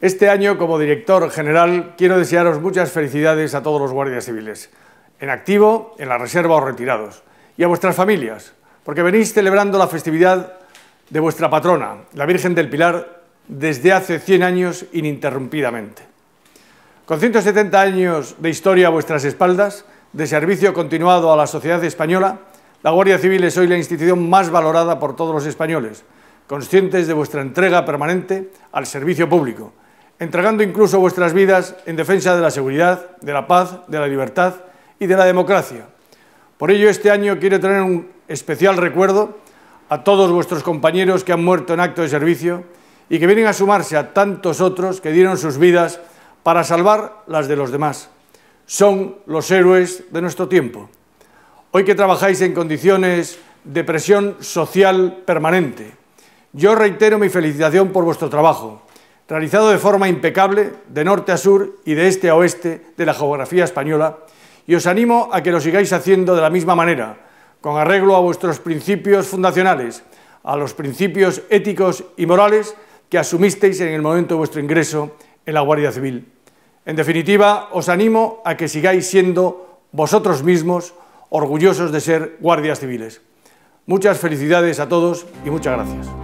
Este año, como director general, quiero desearos muchas felicidades a todos los guardias civiles, en activo, en la reserva o retirados, y a vuestras familias, porque venís celebrando la festividad de vuestra patrona, la Virgen del Pilar, desde hace 100 años ininterrumpidamente. Con 170 años de historia a vuestras espaldas, de servicio continuado a la sociedad española, la Guardia Civil es hoy la institución más valorada por todos los españoles, conscientes de vuestra entrega permanente al servicio público entregando incluso vuestras vidas en defensa de la seguridad, de la paz, de la libertad y de la democracia. Por ello, este año quiero tener un especial recuerdo a todos vuestros compañeros que han muerto en acto de servicio y que vienen a sumarse a tantos otros que dieron sus vidas para salvar las de los demás. Son los héroes de nuestro tiempo. Hoy que trabajáis en condiciones de presión social permanente, yo reitero mi felicitación por vuestro trabajo, realizado de forma impecable, de norte a sur y de este a oeste de la geografía española, y os animo a que lo sigáis haciendo de la misma manera, con arreglo a vuestros principios fundacionales, a los principios éticos y morales que asumisteis en el momento de vuestro ingreso en la Guardia Civil. En definitiva, os animo a que sigáis siendo vosotros mismos orgullosos de ser guardias civiles. Muchas felicidades a todos y muchas gracias.